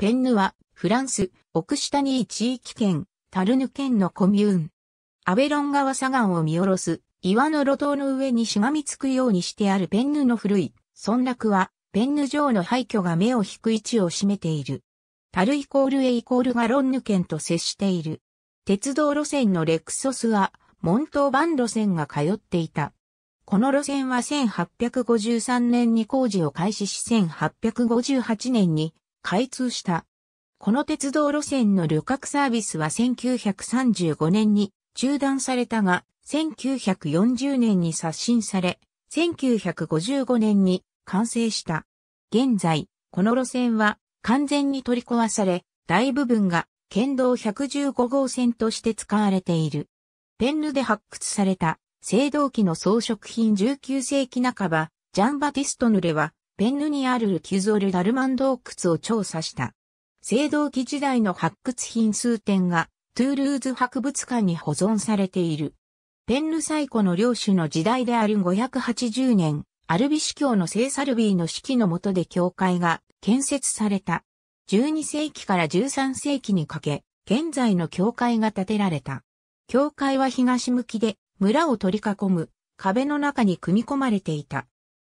ペンヌは、フランス、オクシタニー地域圏、タルヌ県のコミューン。アベロン川左岸を見下ろす、岩の路頭の上にしがみつくようにしてあるペンヌの古い、村落は、ペンヌ城の廃墟が目を引く位置を占めている。タルイコールエイコールがロンヌ県と接している。鉄道路線のレクソスは、モントーバン路線が通っていた。この路線は1853年に工事を開始し1858年に開通した。この鉄道路線の旅客サービスは1935年に中断されたが、1940年に刷新され、1955年に完成した。現在、この路線は完全に取り壊され、大部分が県道115号線として使われている。ペンヌで発掘された青銅器の装飾品19世紀半ば、ジャンバティストヌレはペンヌにあるキゾルダルマン洞窟を調査した。青銅器時代の発掘品数点がトゥールーズ博物館に保存されている。ペンヌ最古の領主の時代である580年、アルビシ教の聖サルビーの指揮の下で教会が建設された。12世紀から13世紀にかけ、現在の教会が建てられた。教会は東向きで村を取り囲む壁の中に組み込まれていた。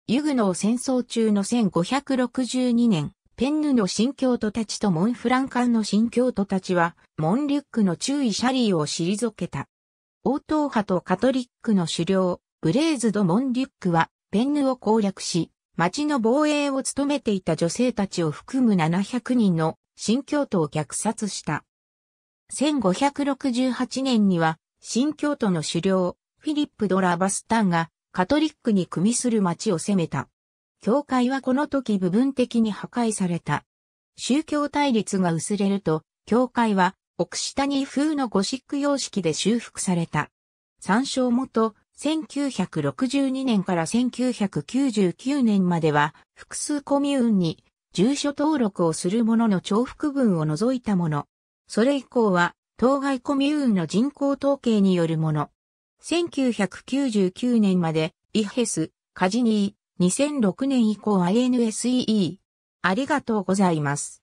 ユグノー戦争中の1562年、ペンヌの新教徒たちとモンフランカンの新教徒たちは、モンリュックの注意シャリーを退けた。応答派とカトリックの首領、ブレーズド・モンリュックは、ペンヌを攻略し、町の防衛を務めていた女性たちを含む700人の新教徒を虐殺した。1568年には、新教徒の首領、フィリップ・ド・ラバスタンがカトリックに組みする町を攻めた。教会はこの時部分的に破壊された。宗教対立が薄れると、教会は、奥下に風のゴシック様式で修復された。参照元、1962年から1999年までは、複数コミューンに、住所登録をする者の重複分を除いたもの。それ以降は、当該コミューンの人口統計によるもの。1999年まで、イヘス、カジニー、2006年以降 i n s e e ありがとうございます。